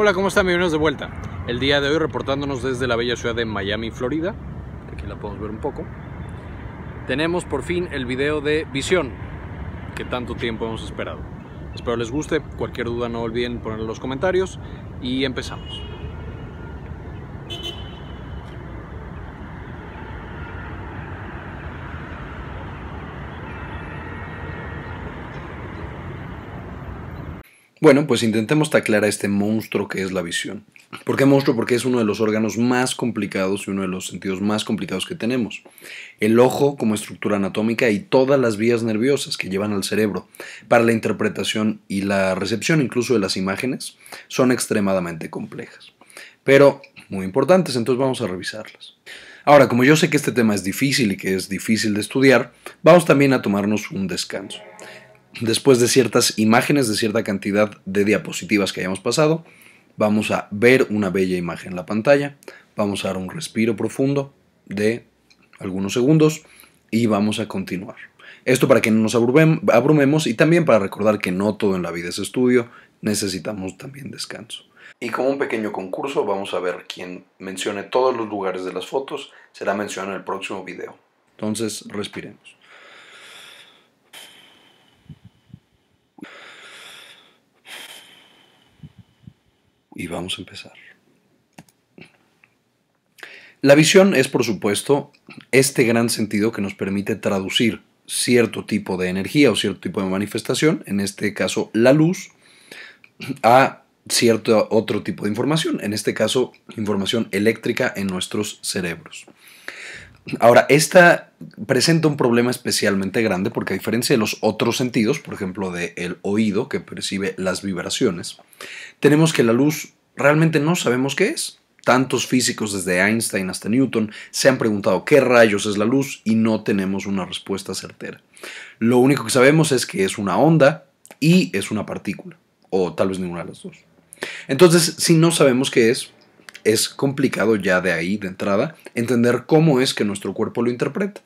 Hola, ¿cómo están? Bienvenidos de vuelta. El día de hoy reportándonos desde la bella ciudad de Miami, Florida. Aquí la podemos ver un poco. Tenemos por fin el video de Visión, que tanto tiempo hemos esperado. Espero les guste. Cualquier duda no olviden poner en los comentarios y empezamos. Bueno, pues intentemos taclear a este monstruo que es la visión. ¿Por qué monstruo? Porque es uno de los órganos más complicados y uno de los sentidos más complicados que tenemos. El ojo como estructura anatómica y todas las vías nerviosas que llevan al cerebro para la interpretación y la recepción incluso de las imágenes son extremadamente complejas. Pero muy importantes, entonces vamos a revisarlas. Ahora, como yo sé que este tema es difícil y que es difícil de estudiar, vamos también a tomarnos un descanso después de ciertas imágenes, de cierta cantidad de diapositivas que hayamos pasado, vamos a ver una bella imagen en la pantalla, vamos a dar un respiro profundo de algunos segundos y vamos a continuar. Esto para que no nos abrumemos y también para recordar que no todo en la vida es estudio, necesitamos también descanso. Y como un pequeño concurso, vamos a ver quién mencione todos los lugares de las fotos será mencionado en el próximo video. Entonces, respiremos. y vamos a empezar. La visión es, por supuesto, este gran sentido que nos permite traducir cierto tipo de energía o cierto tipo de manifestación, en este caso la luz, a cierto otro tipo de información, en este caso información eléctrica en nuestros cerebros. Ahora, esta presenta un problema especialmente grande porque a diferencia de los otros sentidos, por ejemplo, del oído que percibe las vibraciones, tenemos que la luz realmente no sabemos qué es. Tantos físicos desde Einstein hasta Newton se han preguntado qué rayos es la luz y no tenemos una respuesta certera. Lo único que sabemos es que es una onda y es una partícula, o tal vez ninguna de las dos. Entonces, si no sabemos qué es, es complicado ya de ahí, de entrada, entender cómo es que nuestro cuerpo lo interpreta.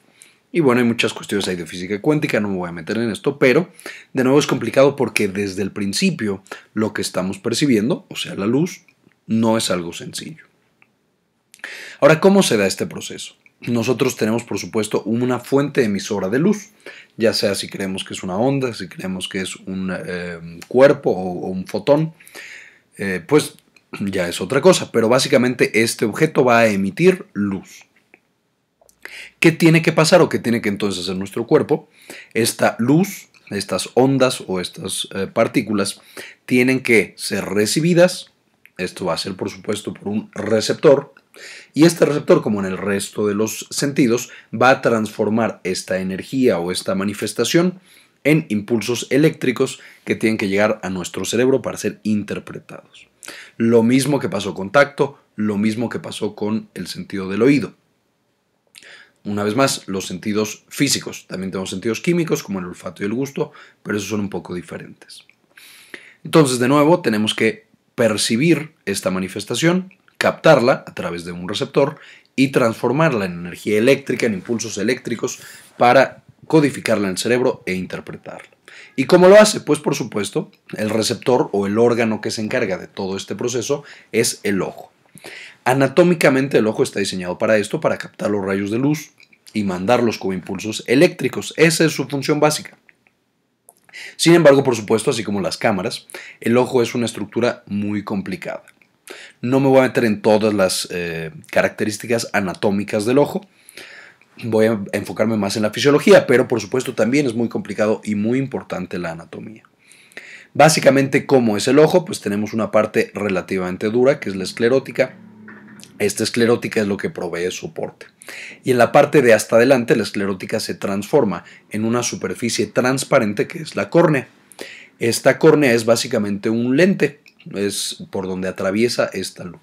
Y bueno, hay muchas cuestiones ahí de física cuántica, no me voy a meter en esto, pero de nuevo es complicado porque desde el principio lo que estamos percibiendo, o sea, la luz, no es algo sencillo. Ahora, ¿cómo se da este proceso? Nosotros tenemos, por supuesto, una fuente emisora de luz, ya sea si creemos que es una onda, si creemos que es un eh, cuerpo o, un fotón, eh, pues ya es otra cosa, pero básicamente este objeto va a emitir luz. ¿Qué tiene que pasar o qué tiene que entonces hacer nuestro cuerpo? Esta luz, estas ondas o estas eh, partículas tienen que ser recibidas. Esto va a ser, por supuesto, por un receptor. Y este receptor, como en el resto de los sentidos, va a transformar esta energía o esta manifestación en impulsos eléctricos que tienen que llegar a nuestro cerebro para ser interpretados. Lo mismo que pasó con tacto, lo mismo que pasó con el sentido del oído. Una vez más, los sentidos físicos. También tenemos sentidos químicos como el olfato y el gusto, pero esos son un poco diferentes. Entonces, de nuevo, tenemos que percibir esta manifestación, captarla a través de un receptor y transformarla en energía eléctrica, en impulsos eléctricos, para codificarla en el cerebro e interpretarla. ¿Y cómo lo hace? Pues por supuesto, el receptor o el órgano que se encarga de todo este proceso es el ojo. Anatómicamente el ojo está diseñado para esto, para captar los rayos de luz y mandarlos como impulsos eléctricos. Esa es su función básica. Sin embargo, por supuesto, así como las cámaras, el ojo es una estructura muy complicada. No me voy a meter en todas las eh, características anatómicas del ojo, voy a enfocarme más en la fisiología, pero por supuesto también es muy complicado y muy importante la anatomía. Básicamente, ¿cómo es el ojo? Pues tenemos una parte relativamente dura, que es la esclerótica. Esta esclerótica es lo que provee soporte. Y en la parte de hasta adelante, la esclerótica se transforma en una superficie transparente que es la córnea. Esta córnea es básicamente un lente, es por donde atraviesa esta luz.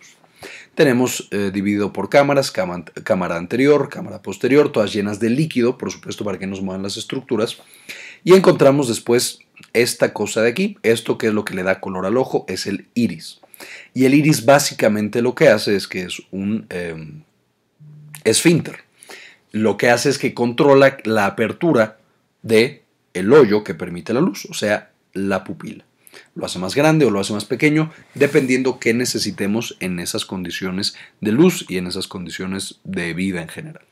Tenemos eh, dividido por cámaras, cámara anterior, cámara posterior, todas llenas de líquido, por supuesto, para que nos muevan las estructuras. Y encontramos después esta cosa de aquí, esto que es lo que le da color al ojo, es el iris. Y el iris básicamente lo que hace es que es un em, esfínter. Lo que hace es que controla la apertura de el hoyo que permite la luz, o sea, la pupila lo hace más grande o lo hace más pequeño, dependiendo qué necesitemos en esas condiciones de luz y en esas condiciones de vida en general.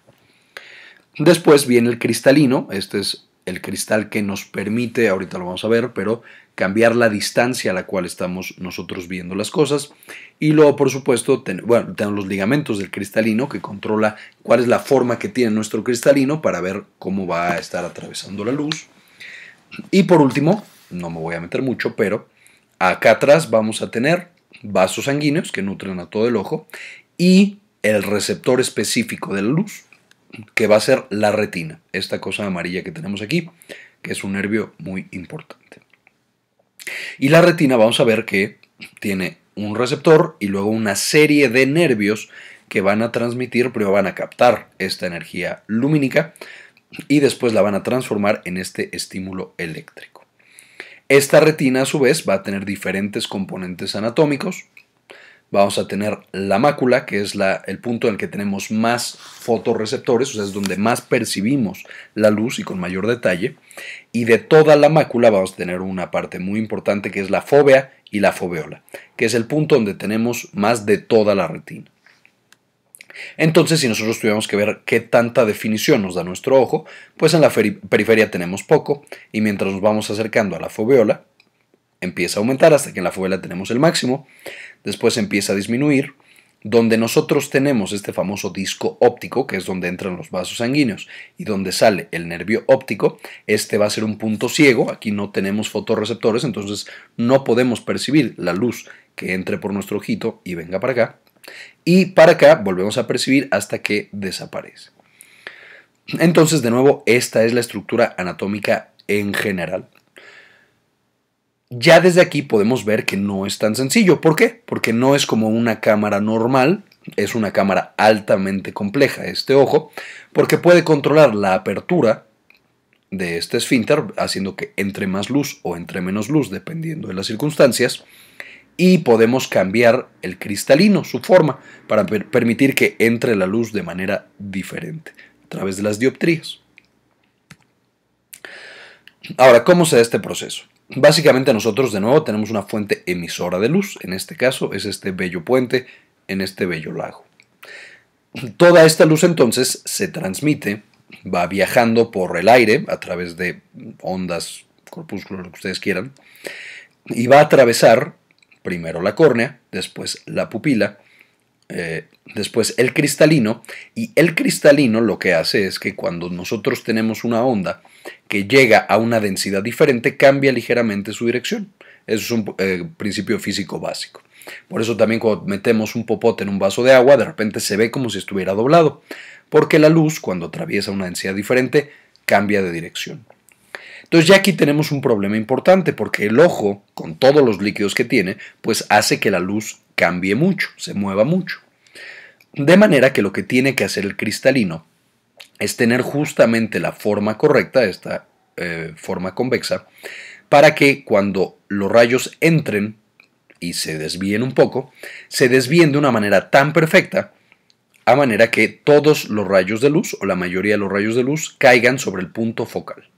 Después viene el cristalino, este es el cristal que nos permite, ahorita lo vamos a ver, pero cambiar la distancia a la cual estamos nosotros viendo las cosas. Y luego, por supuesto, bueno, tenemos los ligamentos del cristalino que controla cuál es la forma que tiene nuestro cristalino para ver cómo va a estar atravesando la luz. Y por último, no me voy a meter mucho, pero acá atrás vamos a tener vasos sanguíneos que nutren a todo el ojo y el receptor específico de la luz, que va a ser la retina, esta cosa amarilla que tenemos aquí, que es un nervio muy importante. Y la retina vamos a ver que tiene un receptor y luego una serie de nervios que van a transmitir, pero van a captar esta energía lumínica y después la van a transformar en este estímulo eléctrico. Esta retina a su vez va a tener diferentes componentes anatómicos. Vamos a tener la mácula, que es el punto en el que tenemos más fotorreceptores, o sea, es donde más percibimos la luz y con mayor detalle. Y de toda la mácula vamos a tener una parte muy importante que es la fovea y la foveola, que es el punto donde tenemos más de toda la retina. Entonces, si nosotros tuviéramos que ver qué tanta definición nos da nuestro ojo, pues en la periferia tenemos poco y mientras nos vamos acercando a la foveola, empieza a aumentar hasta que en la foveola tenemos el máximo, después empieza a disminuir, donde nosotros tenemos este famoso disco óptico, que es donde entran los vasos sanguíneos y donde sale el nervio óptico, este va a ser un punto ciego, aquí no tenemos fotorreceptores, entonces no podemos percibir la luz que entre por nuestro ojito y venga para acá. Y para acá volvemos a percibir hasta que desaparece. Entonces, de nuevo, esta es la estructura anatómica en general. Ya desde aquí podemos ver que no es tan sencillo. ¿Por qué? Porque no es como una cámara normal, es una cámara altamente compleja este ojo, porque puede controlar la apertura de este esfínter, haciendo que entre más luz o entre menos luz, dependiendo de las circunstancias, y podemos cambiar el cristalino, su forma, para permitir que entre la luz de manera diferente a través de las dioptrías. Ahora, ¿cómo se da este proceso? Básicamente nosotros de nuevo tenemos una fuente emisora de luz, en este caso es este bello puente en este bello lago. Toda esta luz entonces se transmite, va viajando por el aire a través de ondas, corpúsculos, lo que ustedes quieran, y va a atravesar primero la córnea, después la pupila, eh, después el cristalino, y el cristalino lo que hace es que cuando nosotros tenemos una onda que llega a una densidad diferente, cambia ligeramente su dirección. Eso es un eh, principio físico básico. Por eso también cuando metemos un popote en un vaso de agua, de repente se ve como si estuviera doblado, porque la luz, cuando atraviesa una densidad diferente, cambia de dirección. Entonces ya aquí tenemos un problema importante porque el ojo, con todos los líquidos que tiene, pues hace que la luz cambie mucho, se mueva mucho. De manera que lo que tiene que hacer el cristalino es tener justamente la forma correcta, esta eh, forma convexa, para que cuando los rayos entren y se desvíen un poco, se desvíen de una manera tan perfecta a manera que todos los rayos de luz o la mayoría de los rayos de luz caigan sobre el punto focal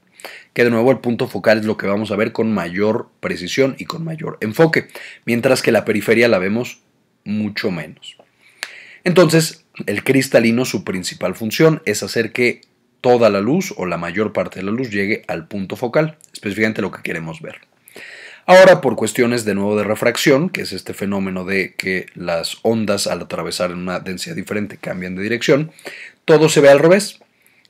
que de nuevo el punto focal es lo que vamos a ver con mayor precisión y con mayor enfoque, mientras que la periferia la vemos mucho menos. Entonces, el cristalino, su principal función es hacer que toda la luz o la mayor parte de la luz llegue al punto focal, específicamente lo que queremos ver. Ahora, por cuestiones de nuevo de refracción, que es este fenómeno de que las ondas al atravesar en una densidad diferente cambian de dirección, todo se ve al revés.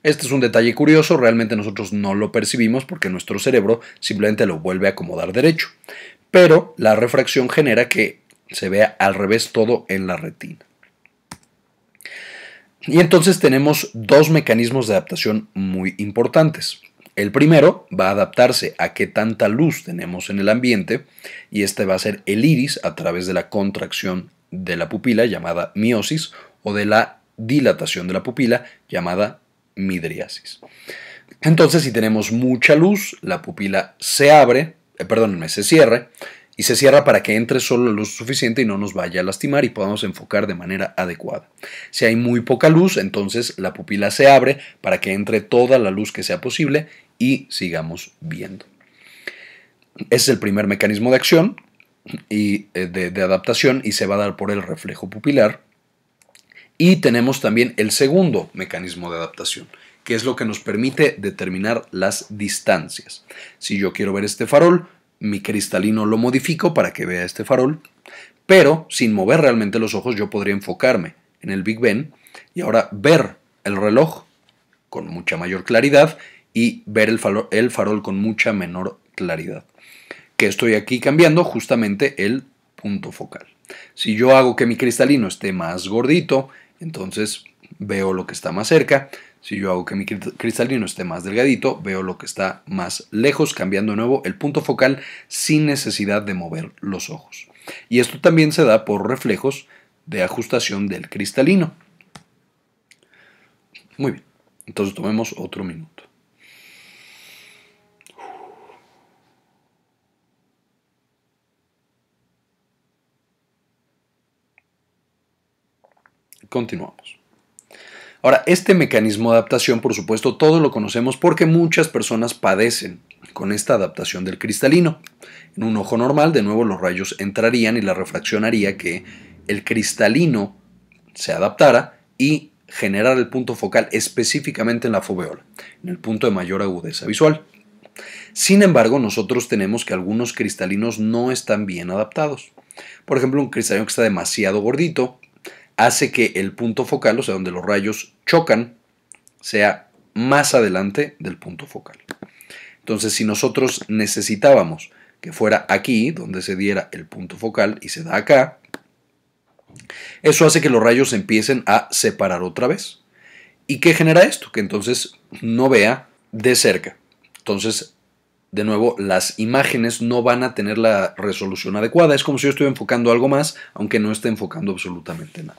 Este es un detalle curioso, realmente nosotros no lo percibimos porque nuestro cerebro simplemente lo vuelve a acomodar derecho, pero la refracción genera que se vea al revés todo en la retina. Y entonces tenemos dos mecanismos de adaptación muy importantes. El primero va a adaptarse a qué tanta luz tenemos en el ambiente y este va a ser el iris a través de la contracción de la pupila llamada miosis o de la dilatación de la pupila llamada midriasis. Entonces, si tenemos mucha luz, la pupila se abre, eh, perdónenme, se cierra y se cierra para que entre solo la luz suficiente y no nos vaya a lastimar y podamos enfocar de manera adecuada. Si hay muy poca luz, entonces la pupila se abre para que entre toda la luz que sea posible y sigamos viendo. Ese es el primer mecanismo de acción y eh, de, de adaptación y se va a dar por el reflejo pupilar y tenemos también el segundo mecanismo de adaptación, que es lo que nos permite determinar las distancias. Si yo quiero ver este farol, mi cristalino lo modifico para que vea este farol, pero sin mover realmente los ojos yo podría enfocarme en el Big Ben y ahora ver el reloj con mucha mayor claridad y ver el farol, el farol con mucha menor claridad. Que estoy aquí cambiando justamente el punto focal. Si yo hago que mi cristalino esté más gordito entonces veo lo que está más cerca. Si yo hago que mi cristalino esté más delgadito, veo lo que está más lejos, cambiando de nuevo el punto focal sin necesidad de mover los ojos. Y esto también se da por reflejos de ajustación del cristalino. Muy bien, entonces tomemos otro minuto. Continuamos. Ahora, este mecanismo de adaptación, por supuesto, todos lo conocemos porque muchas personas padecen con esta adaptación del cristalino. En un ojo normal, de nuevo, los rayos entrarían y la refracción haría que el cristalino se adaptara y generara el punto focal específicamente en la foveola, en el punto de mayor agudeza visual. Sin embargo, nosotros tenemos que algunos cristalinos no están bien adaptados. Por ejemplo, un cristalino que está demasiado gordito, hace que el punto focal, o sea, donde los rayos chocan, sea más adelante del punto focal. Entonces, si nosotros necesitábamos que fuera aquí, donde se diera el punto focal y se da acá, eso hace que los rayos empiecen a separar otra vez. ¿Y qué genera esto? Que entonces no vea de cerca. Entonces, de nuevo, las imágenes no van a tener la resolución adecuada. Es como si yo estuviera enfocando algo más, aunque no esté enfocando absolutamente nada.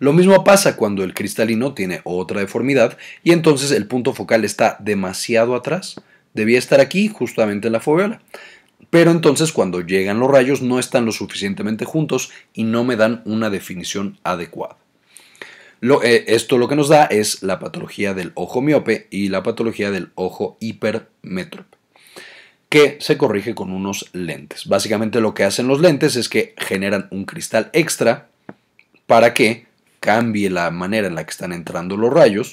Lo mismo pasa cuando el cristalino tiene otra deformidad y entonces el punto focal está demasiado atrás. Debía estar aquí, justamente en la foveola. Pero entonces cuando llegan los rayos no están lo suficientemente juntos y no me dan una definición adecuada. Eh, esto lo que nos da es la patología del ojo miope y la patología del ojo hipermétrope, que se corrige con unos lentes. Básicamente lo que hacen los lentes es que generan un cristal extra para que cambie la manera en la que están entrando los rayos.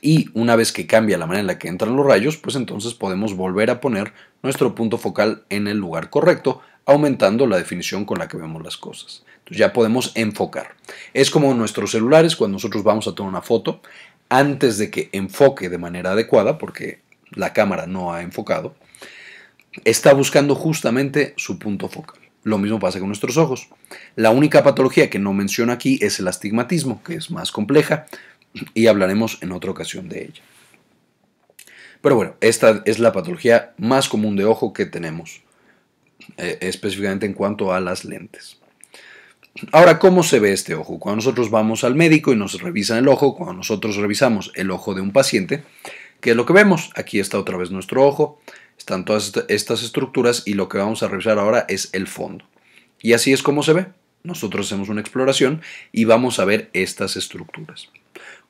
Y una vez que cambia la manera en la que entran los rayos, pues entonces podemos volver a poner nuestro punto focal en el lugar correcto, aumentando la definición con la que vemos las cosas. Entonces ya podemos enfocar. Es como nuestros celulares cuando nosotros vamos a tomar una foto, antes de que enfoque de manera adecuada, porque la cámara no ha enfocado, está buscando justamente su punto focal. Lo mismo pasa con nuestros ojos. La única patología que no menciono aquí es el astigmatismo, que es más compleja y hablaremos en otra ocasión de ella. Pero bueno, esta es la patología más común de ojo que tenemos, eh, específicamente en cuanto a las lentes. Ahora, ¿cómo se ve este ojo? Cuando nosotros vamos al médico y nos revisan el ojo, cuando nosotros revisamos el ojo de un paciente, ¿Qué es lo que vemos? Aquí está otra vez nuestro ojo, están todas estas estructuras y lo que vamos a revisar ahora es el fondo. Y así es como se ve. Nosotros hacemos una exploración y vamos a ver estas estructuras.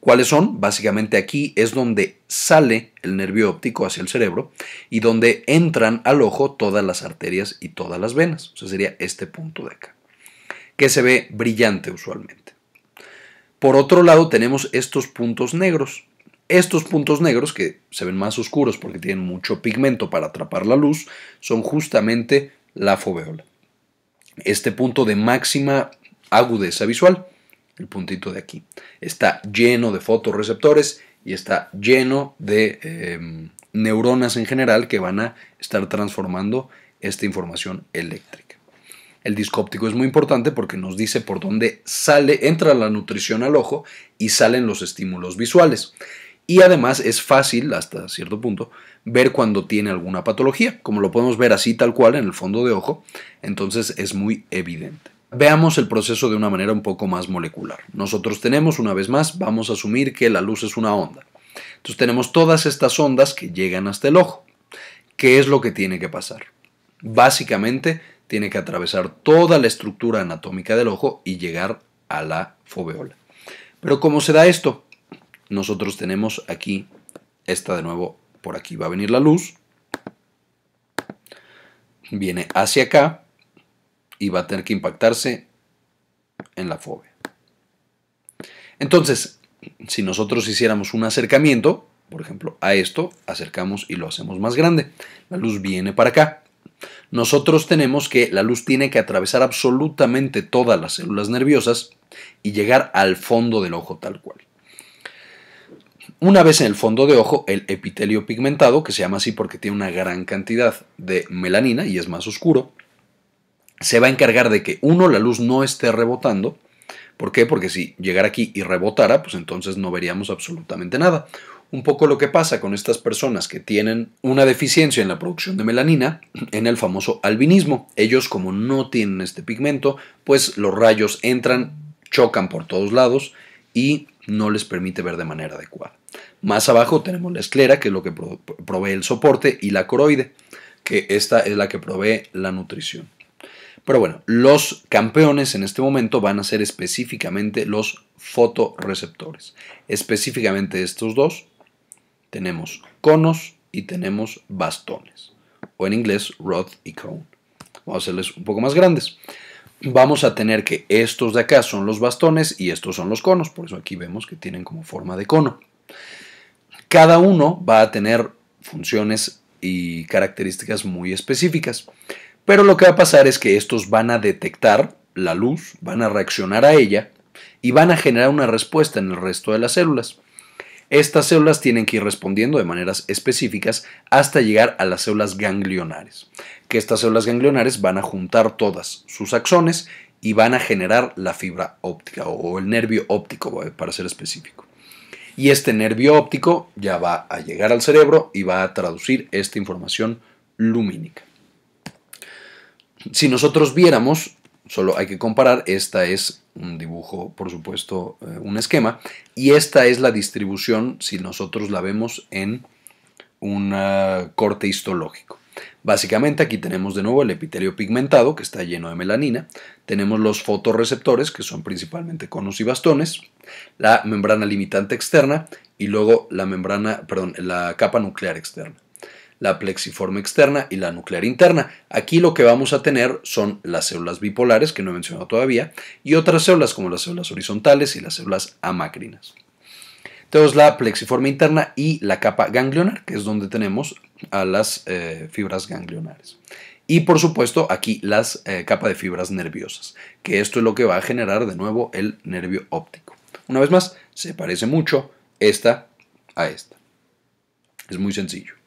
¿Cuáles son? Básicamente aquí es donde sale el nervio óptico hacia el cerebro y donde entran al ojo todas las arterias y todas las venas. O sea, sería este punto de acá, que se ve brillante usualmente. Por otro lado, tenemos estos puntos negros. Estos puntos negros, que se ven más oscuros porque tienen mucho pigmento para atrapar la luz, son justamente la foveola. Este punto de máxima agudeza visual, el puntito de aquí, está lleno de fotorreceptores y está lleno de em, neuronas en general que van a estar transformando esta información eléctrica. El disco óptico es muy importante porque nos dice por dónde sale, entra la nutrición al ojo y salen los estímulos visuales. Y además es fácil, hasta cierto punto, ver cuando tiene alguna patología, como lo podemos ver así tal cual en el fondo de ojo, entonces es muy evidente. Veamos el proceso de una manera un poco más molecular. Nosotros tenemos, una vez más, vamos a asumir que la luz es una onda. Entonces tenemos todas estas ondas que llegan hasta el ojo. ¿Qué es lo que tiene que pasar? Básicamente tiene que atravesar toda la estructura anatómica del ojo y llegar a la foveola. Pero ¿cómo se da esto? nosotros tenemos aquí, esta de nuevo, por aquí va a venir la luz, viene hacia acá y va a tener que impactarse en la fobia. Entonces, si nosotros hiciéramos un acercamiento, por ejemplo, a esto, acercamos y lo hacemos más grande. La luz viene para acá. Nosotros tenemos que la luz tiene que atravesar absolutamente todas las células nerviosas y llegar al fondo del ojo tal cual. Una vez en el fondo de ojo, el epitelio pigmentado, que se llama así porque tiene una gran cantidad de melanina y es más oscuro, se va a encargar de que, uno, la luz no esté rebotando. ¿Por qué? Porque si llegara aquí y rebotara, pues entonces no veríamos absolutamente nada. Un poco lo que pasa con estas personas que tienen una deficiencia en la producción de melanina, en el famoso albinismo. Ellos, como no tienen este pigmento, pues los rayos entran, chocan por todos lados y no les permite ver de manera adecuada. Más abajo tenemos la esclera, que es lo que provee el soporte, y la coroide, que esta es la que provee la nutrición. Pero bueno, los campeones en este momento van a ser específicamente los fotoreceptores. Específicamente estos dos, tenemos conos y tenemos bastones, o en inglés rod y cone. Vamos a hacerles un poco más grandes vamos a tener que estos de acá son los bastones y estos son los conos, por eso aquí vemos que tienen como forma de cono. Cada uno va a tener funciones y características muy específicas, pero lo que va a pasar es que estos van a detectar la luz, van a reaccionar a ella y van a generar una respuesta en el resto de las células. Estas células tienen que ir respondiendo de maneras específicas hasta llegar a las células ganglionares, que estas células ganglionares van a juntar todas sus axones y van a generar la fibra óptica o el nervio óptico, eh, para ser específico. Y este nervio óptico ya va a llegar al cerebro y va a traducir esta información lumínica. Si nosotros viéramos, solo hay que comparar, esta es un dibujo, por supuesto, eh, un esquema. Y esta es la distribución si nosotros la vemos en un eh, corte histológico. Básicamente aquí tenemos de nuevo el epitelio pigmentado que está lleno de melanina, tenemos los fotorreceptores que son principalmente conos y bastones, la membrana limitante externa y luego la membrana, perdón, la capa nuclear externa la plexiforme externa y la nuclear interna. Aquí lo que vamos a tener son las células bipolares, que no he mencionado todavía, y otras células como las células horizontales y las células amacrinas. Tenemos la plexiforme interna y la capa ganglionar, que es donde tenemos a las eh, fibras ganglionares. Y por supuesto aquí las eh, capa de fibras nerviosas, que esto es lo que va a generar de nuevo el nervio óptico. Una vez más, se parece mucho esta a esta. Es muy sencillo.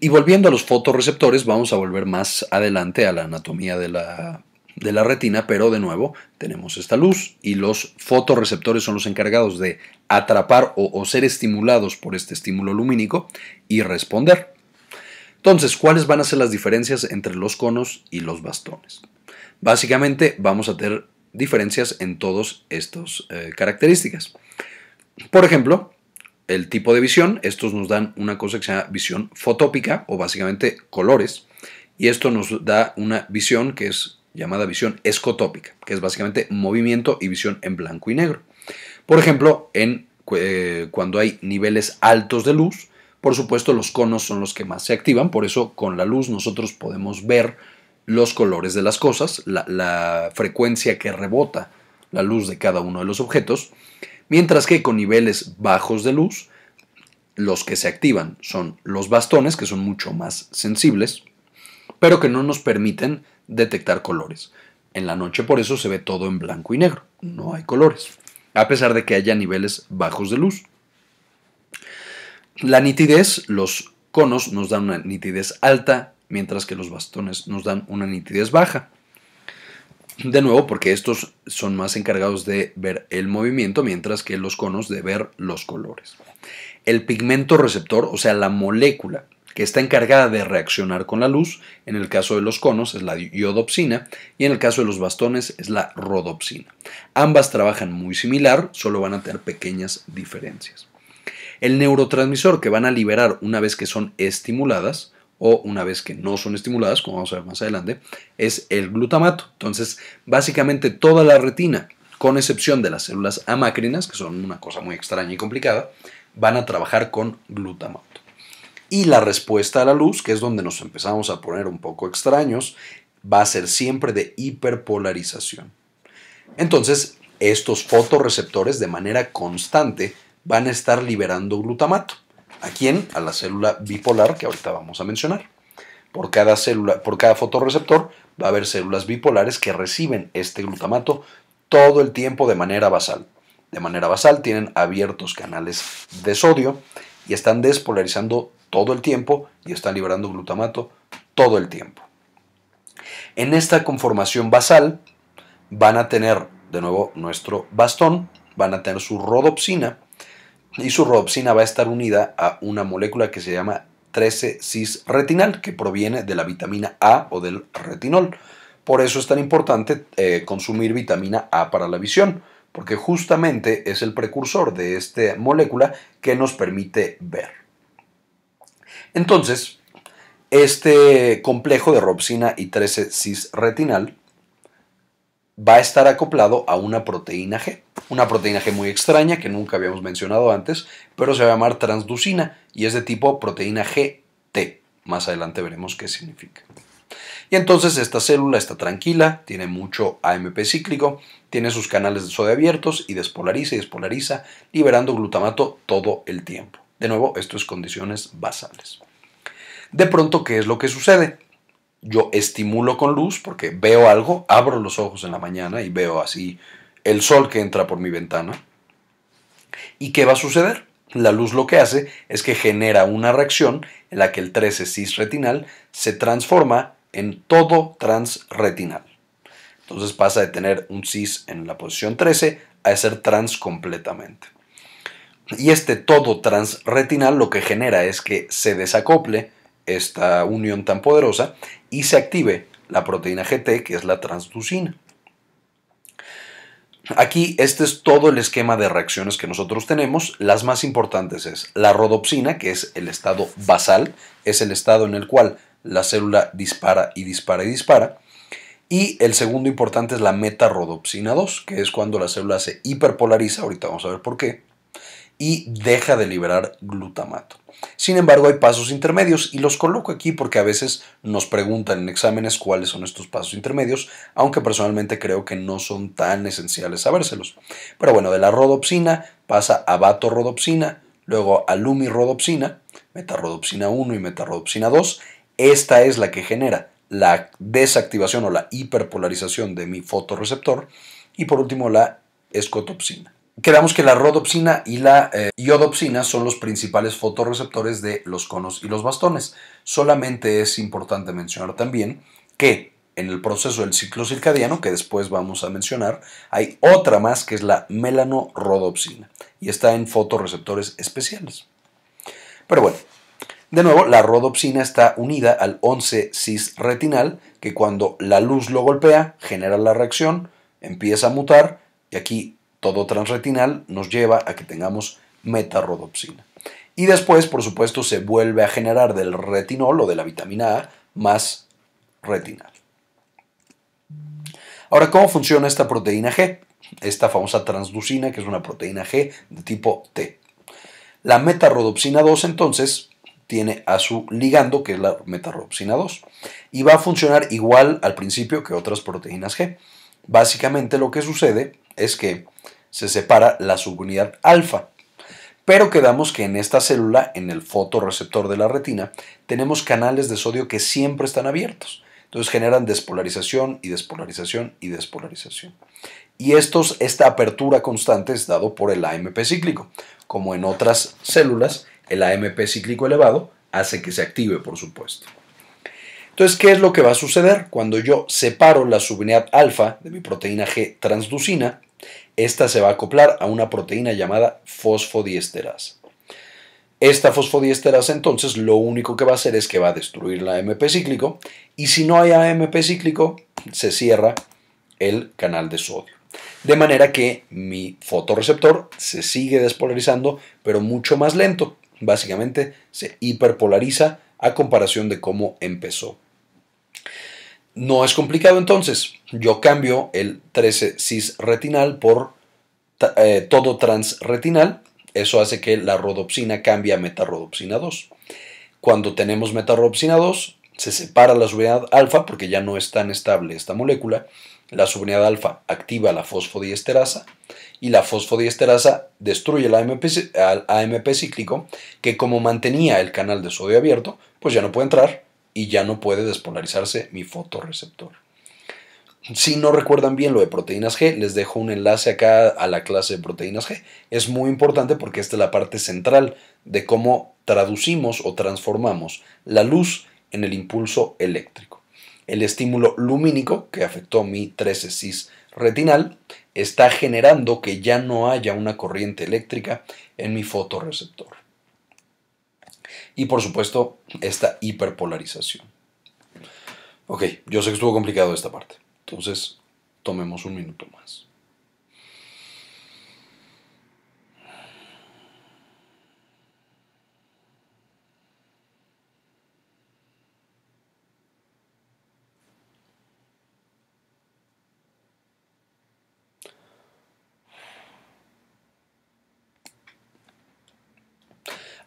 Y volviendo a los fotorreceptores, vamos a volver más adelante a la anatomía de la, retina, pero de nuevo tenemos esta luz y los fotorreceptores son los encargados de atrapar o, ser estimulados por este estímulo lumínico y responder. Entonces, ¿cuáles van a ser las diferencias entre los conos y los bastones? Básicamente vamos a tener diferencias en todas estas eh, características. Por ejemplo, el tipo de visión. Estos nos dan una cosa que se llama visión fotópica o básicamente colores. Y esto nos da una visión que es llamada visión escotópica, que es básicamente movimiento y visión en blanco y negro. Por ejemplo, en, eh, cuando hay niveles altos de luz, por supuesto los conos son los que más se activan, por eso con la luz nosotros podemos ver los colores de las cosas, la, la frecuencia que rebota la luz de cada uno de los objetos mientras que con niveles bajos de luz, los que se activan son los bastones, que son mucho más sensibles, pero que no nos permiten detectar colores. En la noche por eso se ve todo en blanco y negro, no hay colores, a pesar de que haya niveles bajos de luz. La nitidez, los conos nos dan una nitidez alta, mientras que los bastones nos dan una nitidez baja. De nuevo, porque estos son más encargados de ver el movimiento, mientras que los conos de ver los colores. El pigmento receptor, o sea, la molécula que está encargada de reaccionar con la luz, en el caso de los conos es la iodopsina y en el caso de los bastones es la rodopsina. Ambas trabajan muy similar, solo van a tener pequeñas diferencias. El neurotransmisor que van a liberar una vez que son estimuladas o una vez que no son estimuladas, como vamos a ver más adelante, es el glutamato. Entonces, básicamente toda la retina, con excepción de las células amacrinas, que son una cosa muy extraña y complicada, van a trabajar con glutamato. Y la respuesta a la luz, que es donde nos empezamos a poner un poco extraños, va a ser siempre de hiperpolarización. Entonces, estos fotorreceptores de manera constante van a estar liberando glutamato. ¿A quién? A la célula bipolar que ahorita vamos a mencionar. Por cada, célula, por cada fotorreceptor va a haber células bipolares que reciben este glutamato todo el tiempo de manera basal. De manera basal tienen abiertos canales de sodio y están despolarizando todo el tiempo y están liberando glutamato todo el tiempo. En esta conformación basal van a tener de nuevo nuestro bastón, van a tener su rodopsina y su robsina va a estar unida a una molécula que se llama 13-cis-retinal, que proviene de la vitamina A o del retinol. Por eso es tan importante eh, consumir vitamina A para la visión, porque justamente es el precursor de esta molécula que nos permite ver. Entonces, este complejo de robsina y 13-cis-retinal va a estar acoplado a una proteína G. Una proteína G muy extraña que nunca habíamos mencionado antes, pero se va a llamar transducina y es de tipo proteína GT. Más adelante veremos qué significa. Y entonces esta célula está tranquila, tiene mucho AMP cíclico, tiene sus canales de sodio abiertos y despolariza y despolariza, liberando glutamato todo el tiempo. De nuevo, esto es condiciones basales. De pronto, ¿qué es lo que sucede? yo estimulo con luz porque veo algo, abro los ojos en la mañana y veo así el sol que entra por mi ventana. ¿Y qué va a suceder? La luz lo que hace es que genera una reacción en la que el 13-cis-retinal se transforma en todo retinal Entonces pasa de tener un cis en la posición 13 a ser trans completamente. Y este todo trans retinal lo que genera es que se desacople esta unión tan poderosa y se active la proteína GT, que es la transducina. Aquí este es todo el esquema de reacciones que nosotros tenemos. Las más importantes es la rodopsina, que es el estado basal, es el estado en el cual la célula dispara y dispara y dispara. Y el segundo importante es la metarodopsina 2, que es cuando la célula se hiperpolariza, ahorita vamos a ver por qué y deja de liberar glutamato. Sin embargo, hay pasos intermedios y los coloco aquí porque a veces nos preguntan en exámenes cuáles son estos pasos intermedios, aunque personalmente creo que no son tan esenciales sabérselos. Pero bueno, de la rodopsina pasa a rodopsina, luego a lumirodopsina, metarodopsina 1 y metarodopsina 2. Esta es la que genera la desactivación o la hiperpolarización de mi fotorreceptor y por último la escotopsina. Quedamos que la rodopsina y la eh, iodopsina son los principales fotorreceptores de los conos y los bastones. Solamente es importante mencionar también que en el proceso del ciclo circadiano, que después vamos a mencionar, hay otra más que es la melanorodopsina y está en fotorreceptores especiales. Pero bueno, de nuevo, la rodopsina está unida al 11-cis retinal, que cuando la luz lo golpea, genera la reacción, empieza a mutar y aquí todo transretinal nos lleva a que tengamos metarodopsina Y después, por supuesto, se vuelve a generar del retinol o de la vitamina A más retinal. Ahora, ¿cómo funciona esta proteína G? Esta famosa transducina, que es una proteína G de tipo T. La metarodopsina 2, entonces, tiene a su ligando, que es la metarodopsina 2, y va a funcionar igual al principio que otras proteínas G. Básicamente lo que sucede es que se separa la subunidad alfa. Pero quedamos que en esta célula, en el fotorreceptor de la retina, tenemos canales de sodio que siempre están abiertos. Entonces generan despolarización y despolarización y despolarización. Y estos, esta apertura constante es dado por el AMP cíclico. Como en otras células, el AMP cíclico elevado hace que se active, por supuesto. Entonces, ¿qué es lo que va a suceder? Cuando yo separo la subunidad alfa de mi proteína G transducina, esta se va a acoplar a una proteína llamada fosfodiesterasa. Esta fosfodiesterasa entonces lo único que va a hacer es que va a destruir la AMP cíclico y si no hay AMP cíclico se cierra el canal de sodio. De manera que mi fotorreceptor se sigue despolarizando pero mucho más lento. Básicamente se hiperpolariza a comparación de cómo empezó. No es complicado entonces. Yo cambio el 13 cis retinal por eh, todo trans retinal. Eso hace que la rodopsina cambie a metarodopsina 2. Cuando tenemos metarodopsina 2, se separa la subunidad alfa porque ya no es tan estable esta molécula. La subunidad alfa activa la fosfodiesterasa y la fosfodiesterasa destruye el AMP cíclico que como mantenía el canal de sodio abierto, pues ya no puede entrar y ya no puede despolarizarse mi fotorreceptor. Si no recuerdan bien lo de proteínas G, les dejo un enlace acá a la clase de proteínas G. Es muy importante porque esta es la parte central de cómo traducimos o transformamos la luz en el impulso eléctrico. El estímulo lumínico que afectó mi 13 cis retinal está generando que ya no haya una corriente eléctrica en mi fotorreceptor y por supuesto esta hiperpolarización. Ok, yo sé que estuvo complicado esta parte, entonces tomemos un minuto más.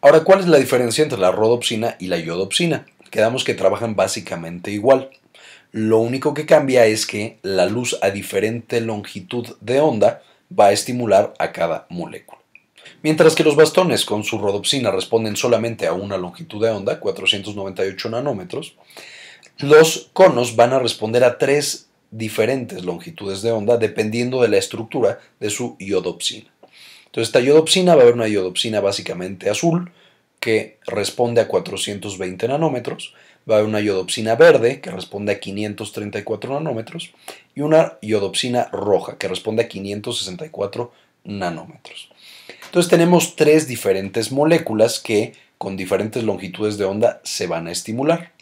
Ahora, ¿cuál es la diferencia entre la rodopsina y la iodopsina? Quedamos que trabajan básicamente igual. Lo único que cambia es que la luz a diferente longitud de onda va a estimular a cada molécula. Mientras que los bastones con su rodopsina responden solamente a una longitud de onda, 498 nanómetros, los conos van a responder a tres diferentes longitudes de onda dependiendo de la estructura de su iodopsina. Entonces esta iodopsina va a haber una iodopsina básicamente azul que responde a 420 nanómetros, va a haber una iodopsina verde que responde a 534 nanómetros y una iodopsina roja que responde a 564 nanómetros. Entonces tenemos tres diferentes moléculas que con diferentes longitudes de onda se van a estimular.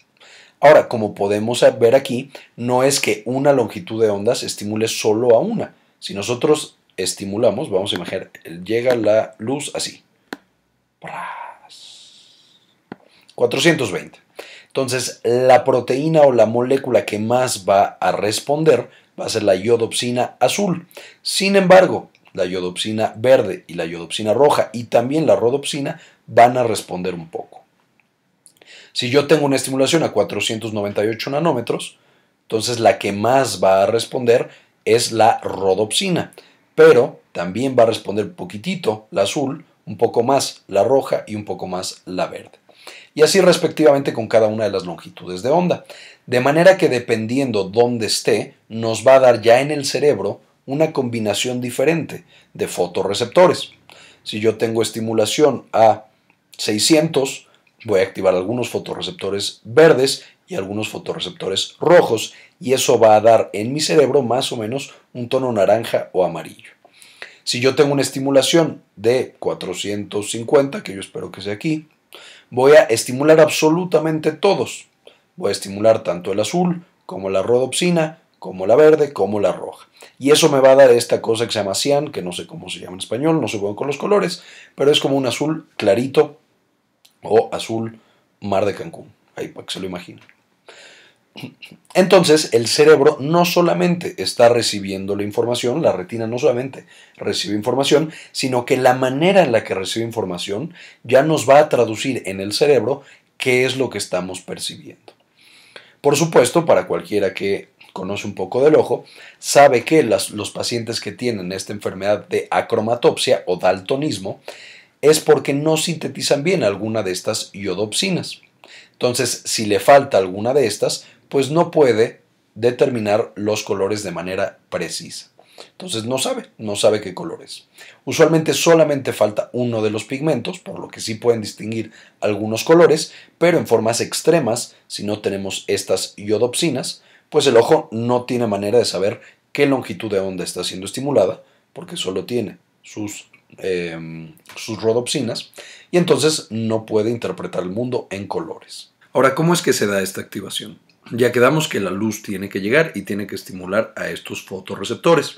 Ahora, como podemos ver aquí, no es que una longitud de onda se estimule solo a una. Si nosotros estimulamos, vamos a imaginar, llega la luz así. 420. Entonces, la proteína o la molécula que más va a responder va a ser la iodopsina azul. Sin embargo, la iodopsina verde y la iodopsina roja y también la rodopsina van a responder un poco. Si yo tengo una estimulación a 498 nanómetros, entonces la que más va a responder es la rodopsina pero también va a responder poquitito la azul, un poco más la roja y un poco más la verde. Y así respectivamente con cada una de las longitudes de onda. De manera que dependiendo dónde esté, nos va a dar ya en el cerebro una combinación diferente de fotorreceptores. Si yo tengo estimulación a 600, voy a activar algunos fotorreceptores verdes y algunos fotorreceptores rojos y eso va a dar en mi cerebro más o menos un tono naranja o amarillo. Si yo tengo una estimulación de 450, que yo espero que sea aquí, voy a estimular absolutamente todos. Voy a estimular tanto el azul como la rodopsina, como la verde, como la roja. Y eso me va a dar esta cosa que se llama cian, que no sé cómo se llama en español, no sé bueno con los colores, pero es como un azul clarito o azul mar de Cancún, ahí para que se lo imaginen. Entonces, el cerebro no solamente está recibiendo la información, la retina no solamente recibe información, sino que la manera en la que recibe información ya nos va a traducir en el cerebro qué es lo que estamos percibiendo. Por supuesto, para cualquiera que conoce un poco del ojo, sabe que los pacientes que tienen esta enfermedad de acromatopsia o daltonismo es porque no sintetizan bien alguna de estas iodopsinas. Entonces, si le falta alguna de estas, pues no puede determinar los colores de manera precisa. Entonces no sabe, no sabe qué colores. Usualmente solamente falta uno de los pigmentos, por lo que sí pueden distinguir algunos colores, pero en formas extremas, si no tenemos estas iodopsinas, pues el ojo no tiene manera de saber qué longitud de onda está siendo estimulada, porque solo tiene sus, em, sus rodopsinas, y entonces no puede interpretar el mundo en colores. Ahora, ¿cómo es que se da esta activación? Ya quedamos que la luz tiene que llegar y tiene que estimular a estos fotorreceptores.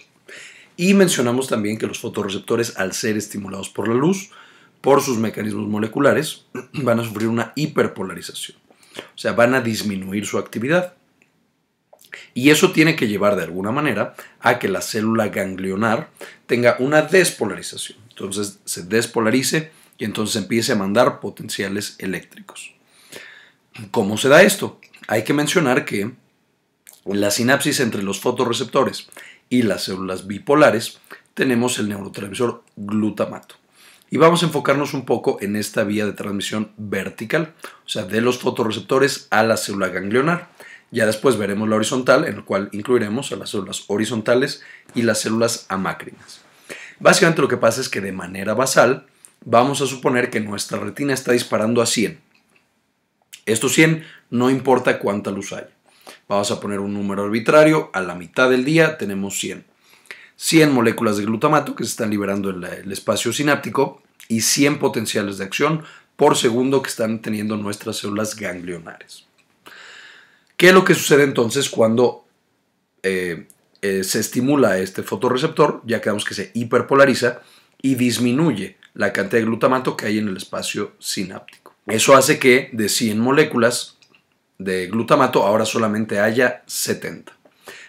Y mencionamos también que los fotorreceptores, al ser estimulados por la luz, por sus mecanismos moleculares, van a sufrir una hiperpolarización. O sea, van a disminuir su actividad. Y eso tiene que llevar de alguna manera a que la célula ganglionar tenga una despolarización. Entonces se despolarice y entonces empiece a mandar potenciales eléctricos. ¿Cómo se da esto? Hay que mencionar que en la sinapsis entre los fotorreceptores y las células bipolares tenemos el neurotransmisor glutamato. Y vamos a enfocarnos un poco en esta vía de transmisión vertical, o sea, de los fotorreceptores a la célula ganglionar. Ya después veremos la horizontal, en la cual incluiremos a las células horizontales y las células amacrinas. Básicamente lo que pasa es que de manera basal vamos a suponer que nuestra retina está disparando a 100 estos 100 no importa cuánta luz haya. Vamos a poner un número arbitrario, a la mitad del día tenemos 100. 100 moléculas de glutamato que se están liberando en el espacio sináptico y 100 potenciales de acción por segundo que están teniendo nuestras células ganglionares. ¿Qué es lo que sucede entonces cuando eh, eh, se estimula este fotorreceptor? Ya quedamos que se hiperpolariza y disminuye la cantidad de glutamato que hay en el espacio sináptico. Eso hace que de 100 moléculas de glutamato ahora solamente haya 70.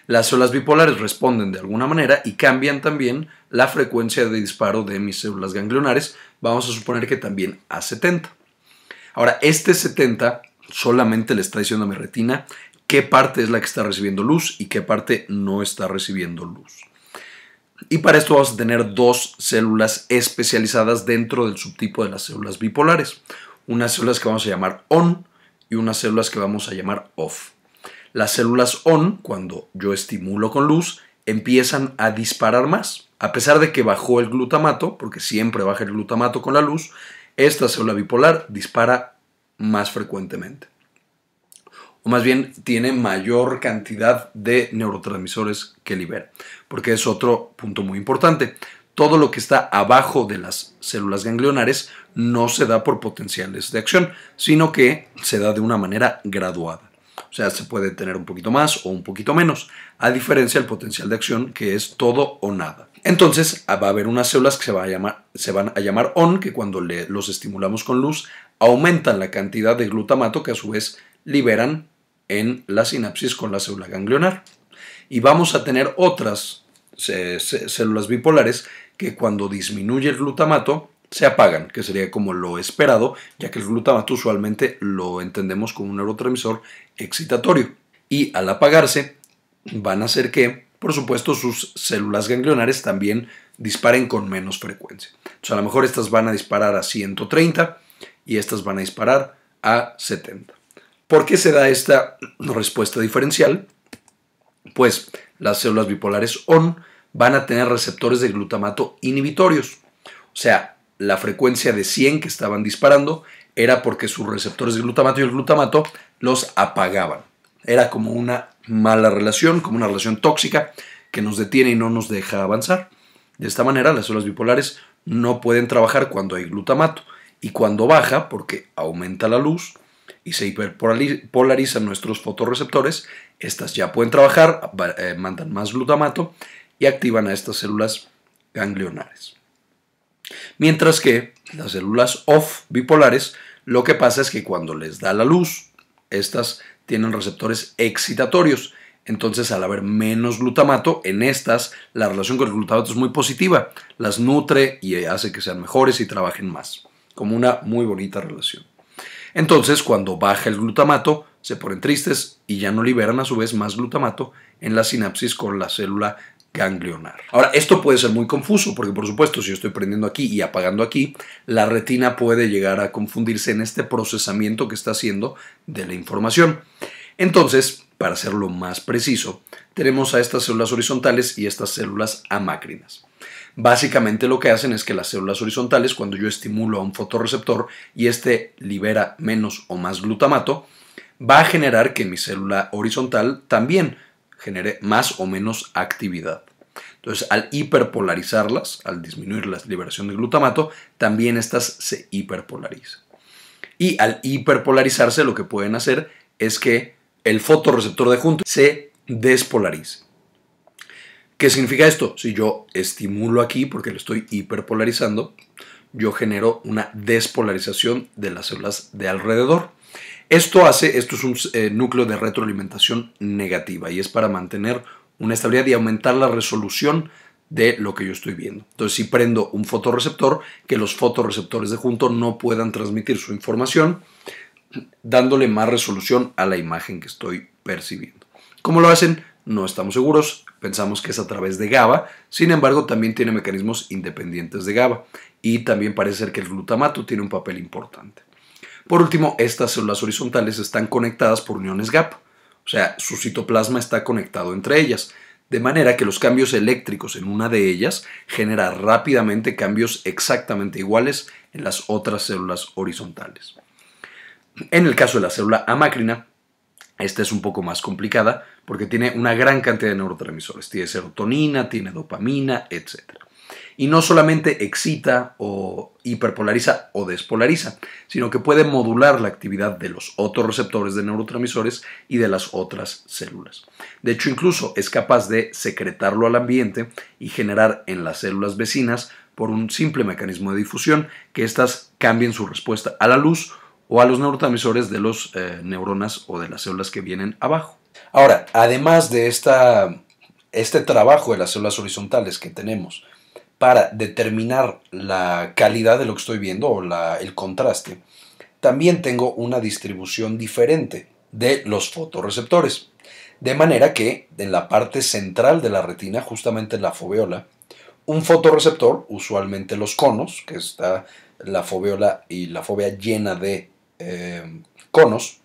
Las células bipolares responden de alguna manera y cambian también la frecuencia de disparo de mis células ganglionares, vamos a suponer que también a 70. Ahora, este 70 solamente le está diciendo a mi retina qué parte es la que está recibiendo luz y qué parte no está recibiendo luz. Y para esto vamos a tener dos células especializadas dentro del subtipo de las células bipolares unas células que vamos a llamar on y unas células que vamos a llamar off. Las células on, cuando yo estimulo con luz, empiezan a disparar más. A pesar de que bajó el glutamato, porque siempre baja el glutamato con la luz, esta célula bipolar dispara más frecuentemente. O más bien tiene mayor cantidad de neurotransmisores que libera, porque es otro punto muy importante. Todo lo que está abajo de las células ganglionares no se da por potenciales de acción, sino que se da de una manera graduada. O sea, se puede tener un poquito más o un poquito menos, a diferencia del potencial de acción que es todo o nada. Entonces ah, va a haber unas células que se, se van a llamar ON, que cuando los estimulamos con luz aumentan la cantidad de glutamato que a su vez liberan en la sinapsis con la célula ganglionar. Y vamos a tener otras eh, células bipolares que cuando disminuye el glutamato se apagan, que sería como lo esperado, ya que el glutamato usualmente lo entendemos como un neurotransmisor excitatorio. Y al apagarse, van a hacer que, por supuesto, sus células ganglionares también disparen con menos frecuencia. Entonces, a lo mejor estas van a disparar a 130 y estas van a disparar a 70. ¿Por qué se da esta respuesta diferencial? Pues las células bipolares ON van a tener receptores de glutamato inhibitorios. O sea, la frecuencia de 100 que estaban disparando era porque sus receptores de glutamato y el glutamato los apagaban. Era como una mala relación, como una relación tóxica que nos detiene y no nos deja avanzar. De esta manera, las células bipolares no pueden trabajar cuando hay glutamato y cuando baja, porque aumenta la luz y se hiperpolarizan nuestros fotorreceptores, estas ya pueden trabajar, eh, mandan más glutamato y activan a estas células ganglionares. Mientras que las células off bipolares, lo que pasa es que cuando les da la luz, estas tienen receptores excitatorios. Entonces, al haber menos glutamato en estas, la relación con el glutamato es muy positiva. Las nutre y hace que sean mejores y trabajen más. Como una muy bonita relación. Entonces, cuando baja el glutamato, se ponen tristes y ya no liberan a su vez más glutamato en la sinapsis con la célula ganglionar. Ahora, esto puede ser muy confuso porque por supuesto si yo estoy prendiendo aquí y apagando aquí, la retina puede llegar a confundirse en este procesamiento que está haciendo de la información. Entonces, para hacerlo más preciso, tenemos a estas células horizontales y estas células amacrinas. Básicamente lo que hacen es que las células horizontales, cuando yo estimulo a un fotorreceptor y este libera menos o más glutamato, va a generar que mi célula horizontal también genere más o menos actividad. Entonces, al hiperpolarizarlas, al disminuir la liberación de glutamato, también estas se hiperpolarizan. Y al hiperpolarizarse, lo que pueden hacer es que el fotorreceptor de junto se despolarice. ¿Qué significa esto? Si yo estimulo aquí porque lo estoy hiperpolarizando, yo genero una despolarización de las células de alrededor. Esto hace, esto es un eh, núcleo de retroalimentación negativa y es para mantener una estabilidad y aumentar la resolución de lo que yo estoy viendo. Entonces, si prendo un fotorreceptor, que los fotorreceptores de junto no puedan transmitir su información, dándole más resolución a la imagen que estoy percibiendo. ¿Cómo lo hacen? No estamos seguros, pensamos que es a través de GABA, sin embargo también tiene mecanismos independientes de GABA y también parece ser que el glutamato tiene un papel importante. Por último, estas células horizontales están conectadas por uniones gap, o sea, su citoplasma está conectado entre ellas, de manera que los cambios eléctricos en una de ellas genera rápidamente cambios exactamente iguales en las otras células horizontales. En el caso de la célula amacrina, esta es un poco más complicada porque tiene una gran cantidad de neurotransmisores. Tiene serotonina, tiene dopamina, etc y no solamente excita o hiperpolariza o despolariza, sino que puede modular la actividad de los otros receptores de neurotransmisores y de las otras células. De hecho, incluso es capaz de secretarlo al ambiente y generar en las células vecinas, por un simple mecanismo de difusión, que éstas cambien su respuesta a la luz o a los neurotransmisores de los eh, neuronas o de las células que vienen abajo. Ahora, además de este trabajo de las células horizontales que tenemos, para determinar la calidad de lo que estoy viendo o el contraste, también tengo una distribución diferente de los fotorreceptores. De manera que en la parte central de la retina, justamente en la foveola, un fotorreceptor, usualmente los conos, que está la foveola y la fovea llena de eh, conos,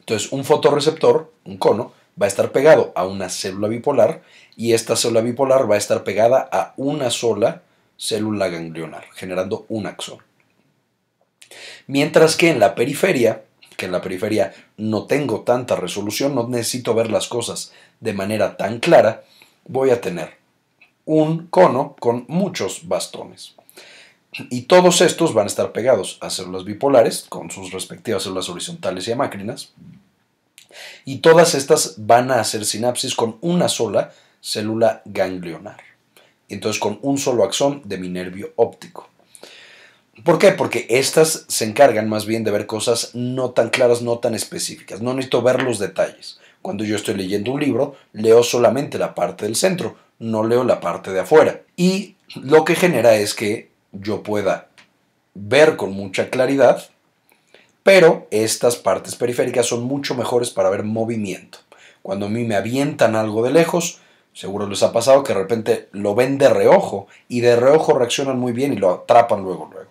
entonces un fotorreceptor, un cono, va a estar pegado a una célula bipolar y esta célula bipolar va a estar pegada a una sola célula ganglionar, generando un axón. Mientras que en la periferia, que en la periferia no tengo tanta resolución, no necesito ver las cosas de manera tan clara, voy a tener un cono con muchos bastones. Y todos estos van a estar pegados a células bipolares, con sus respectivas células horizontales y amacrinas, y todas estas van a hacer sinapsis con una sola célula ganglionar. Entonces con un solo axón de mi nervio óptico. ¿Por qué? Porque estas se encargan más bien de ver cosas no tan claras, no tan específicas. No necesito ver los detalles. Cuando yo estoy leyendo un libro, leo solamente la parte del centro, no leo la parte de afuera. Y lo que genera es que yo pueda ver con mucha claridad pero estas partes periféricas son mucho mejores para ver movimiento. Cuando a mí me avientan algo de lejos, seguro les ha pasado que de repente lo ven de reojo y de reojo reaccionan muy bien y lo atrapan luego, luego.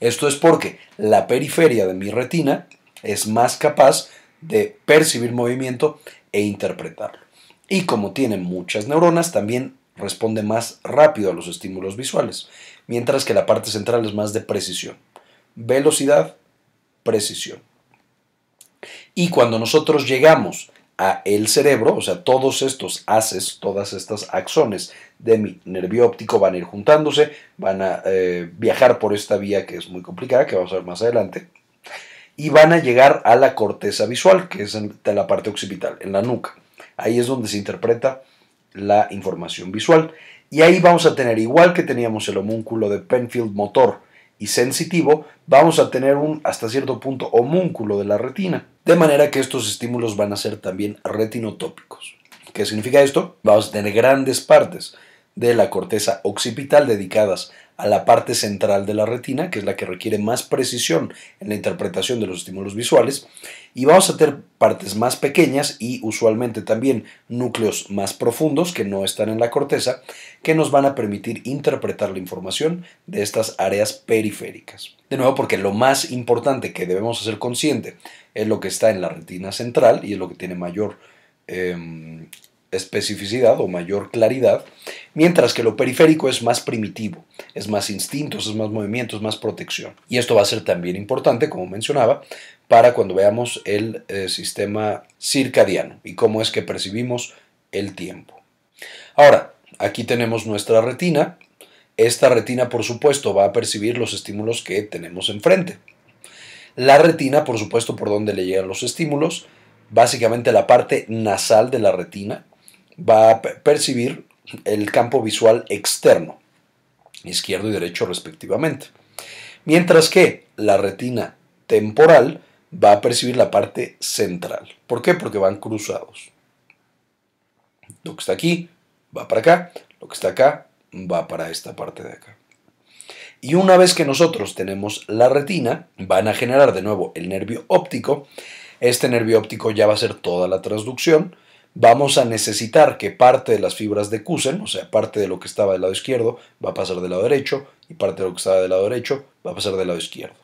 Esto es porque la periferia de mi retina es más capaz de percibir movimiento e interpretarlo. Y como tiene muchas neuronas, también responde más rápido a los estímulos visuales, mientras que la parte central es más de precisión, velocidad precisión. Y cuando nosotros llegamos a el cerebro, o sea, todos estos haces, todas estas axones de mi nervio óptico van a ir juntándose, van a eh, viajar por esta vía que es muy complicada, que vamos a ver más adelante, y van a llegar a la corteza visual, que es en la parte occipital, en la nuca. Ahí es donde se interpreta la información visual. Y ahí vamos a tener, igual que teníamos el homúnculo de Penfield motor, y sensitivo, vamos a tener un hasta cierto punto homúnculo de la retina. De manera que estos estímulos van a ser también retinotópicos. ¿Qué significa esto? Vamos a tener grandes partes de la corteza occipital dedicadas a la parte central de la retina, que es la que requiere más precisión en la interpretación de los estímulos visuales, y vamos a tener partes más pequeñas y usualmente también núcleos más profundos que no están en la corteza, que nos van a permitir interpretar la información de estas áreas periféricas. De nuevo, porque lo más importante que debemos hacer consciente es lo que está en la retina central y es lo que tiene mayor em, especificidad o mayor claridad, mientras que lo periférico es más primitivo, es más instintos, es más movimientos, más protección. Y esto va a ser también importante, como mencionaba, para cuando veamos el eh, sistema circadiano y cómo es que percibimos el tiempo. Ahora, aquí tenemos nuestra retina. Esta retina, por supuesto, va a percibir los estímulos que tenemos enfrente. La retina, por supuesto, por donde le llegan los estímulos, básicamente la parte nasal de la retina, va a percibir el campo visual externo, izquierdo y derecho respectivamente. Mientras que la retina temporal va a percibir la parte central. ¿Por qué? Porque van cruzados. Lo que está aquí va para acá, lo que está acá va para esta parte de acá. Y una vez que nosotros tenemos la retina, van a generar de nuevo el nervio óptico. Este nervio óptico ya va a ser toda la transducción vamos a necesitar que parte de las fibras de Cusen, o sea, parte de lo que estaba del lado izquierdo, va a pasar del lado derecho y parte de lo que estaba del lado derecho va a pasar del lado izquierdo.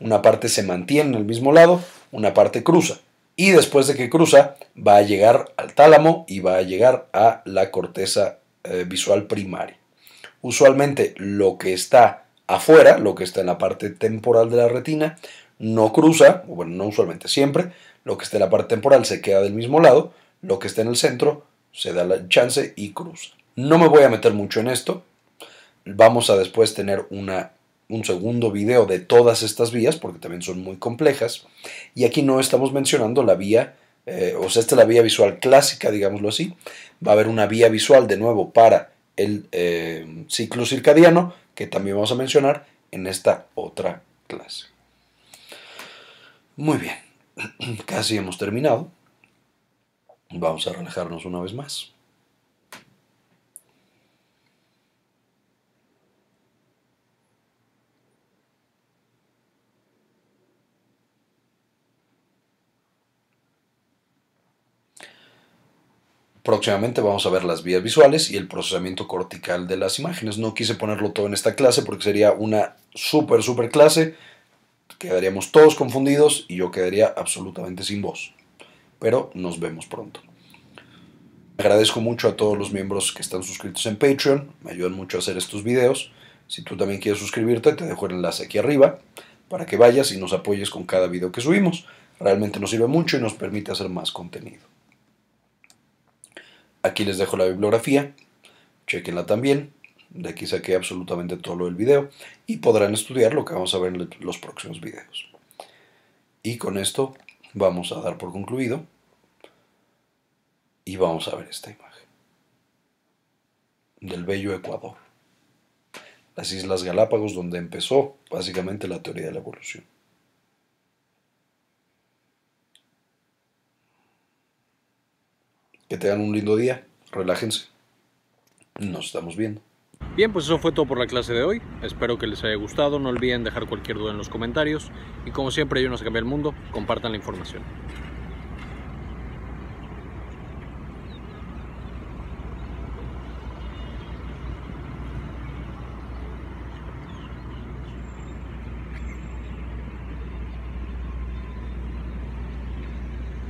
Una parte se mantiene en el mismo lado, una parte cruza. Y después de que cruza, va a llegar al tálamo y va a llegar a la corteza eh, visual primaria. Usualmente lo que está afuera, lo que está en la parte temporal de la retina, no cruza, bueno, no usualmente, siempre, lo que está en la parte temporal se queda del mismo lado, lo que está en el centro, se da la chance y cruza. No me voy a meter mucho en esto. Vamos a después tener una, un segundo video de todas estas vías, porque también son muy complejas. Y aquí no estamos mencionando la vía, eh, o sea, esta es la vía visual clásica, digámoslo así. Va a haber una vía visual de nuevo para el eh, ciclo circadiano, que también vamos a mencionar en esta otra clase. Muy bien, casi hemos terminado. Vamos a relajarnos una vez más. Próximamente vamos a ver las vías visuales y el procesamiento cortical de las imágenes. No quise ponerlo todo en esta clase porque sería una súper, súper clase. Quedaríamos todos confundidos y yo quedaría absolutamente sin voz pero nos vemos pronto. Agradezco mucho a todos los miembros que están suscritos en Patreon, me ayudan mucho a hacer estos videos. Si tú también quieres suscribirte, te dejo el enlace aquí arriba para que vayas y nos apoyes con cada video que subimos. Realmente nos sirve mucho y nos permite hacer más contenido. Aquí les dejo la bibliografía, chequenla también. De aquí saqué absolutamente todo el video y podrán estudiar lo que vamos a ver en los próximos videos. Y con esto vamos a dar por concluido y vamos a ver esta imagen del bello Ecuador, las Islas Galápagos donde empezó básicamente la teoría de la evolución. Que tengan un lindo día, relájense, nos estamos viendo. Bien, pues eso fue todo por la clase de hoy. Espero que les haya gustado. No olviden dejar cualquier duda en los comentarios. Y como siempre, ayúdenos a cambiar el mundo. Compartan la información.